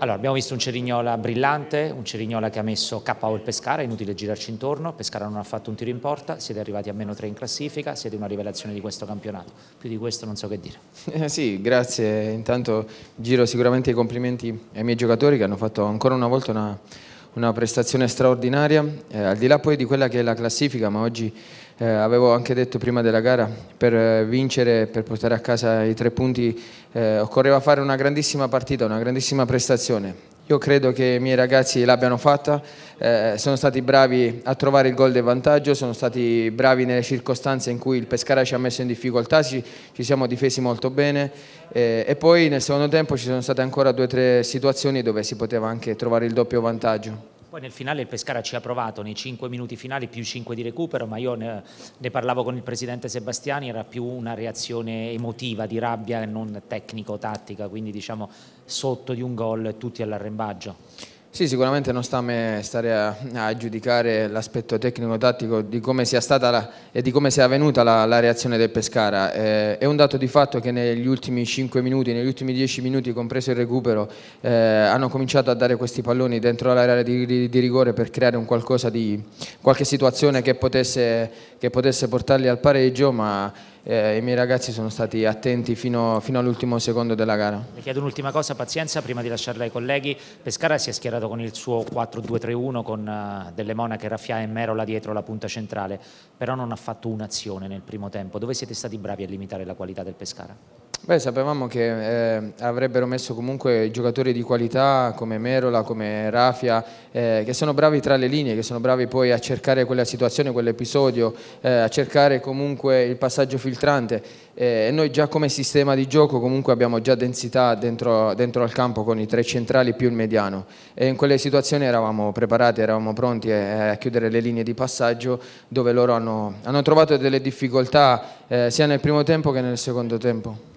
Allora, abbiamo visto un Cerignola brillante, un Cerignola che ha messo KO il Pescara, è inutile girarci intorno, Pescara non ha fatto un tiro in porta, siete arrivati a meno 3 in classifica, siete una rivelazione di questo campionato, più di questo non so che dire. Eh sì, grazie, intanto giro sicuramente i complimenti ai miei giocatori che hanno fatto ancora una volta una una prestazione straordinaria, eh, al di là poi di quella che è la classifica, ma oggi eh, avevo anche detto prima della gara, per eh, vincere, per portare a casa i tre punti, eh, occorreva fare una grandissima partita, una grandissima prestazione io credo che i miei ragazzi l'abbiano fatta, eh, sono stati bravi a trovare il gol del vantaggio, sono stati bravi nelle circostanze in cui il Pescara ci ha messo in difficoltà, ci, ci siamo difesi molto bene eh, e poi nel secondo tempo ci sono state ancora due o tre situazioni dove si poteva anche trovare il doppio vantaggio. Poi nel finale il Pescara ci ha provato, nei 5 minuti finali più 5 di recupero, ma io ne, ne, parlavo con il presidente Sebastiani, era più una reazione emotiva, di rabbia, e non tecnico-tattica, quindi diciamo sotto di un gol tutti all'arrembaggio. Sì, sicuramente non sta a me stare a, a giudicare l'aspetto tecnico-tattico di come sia stata la, e di come sia avvenuta la, la reazione del Pescara. Eh, è un dato di fatto che negli ultimi 5 minuti, negli ultimi 10 minuti, compreso il recupero, eh, hanno cominciato a dare questi palloni dentro l'area di, di, di, rigore per creare un qualcosa di, qualche situazione che potesse, che potesse portarli al pareggio, ma eh, i miei ragazzi sono stati attenti fino, fino all'ultimo secondo della gara. Le chiedo un'ultima cosa, pazienza, prima di lasciarla ai colleghi. Pescara si è schierato con il suo 4-2-3-1 con uh, delle monache Raffia e Merola dietro la punta centrale, però non ha fatto un'azione nel primo tempo. Dove siete stati bravi a limitare la qualità del Pescara? Beh, sapevamo che eh, avrebbero messo comunque giocatori di qualità come Merola, come Rafia, eh, che sono bravi tra le linee, che sono bravi poi a cercare quella situazione, quell'episodio, eh, a cercare comunque il passaggio filtrante. Eh, e noi già come sistema di gioco comunque abbiamo già densità dentro, dentro, al campo con i tre centrali più il mediano. E in quelle situazioni eravamo preparati, eravamo pronti a, eh, a chiudere le linee di passaggio dove loro hanno, hanno trovato delle difficoltà eh, sia nel primo tempo che nel secondo tempo.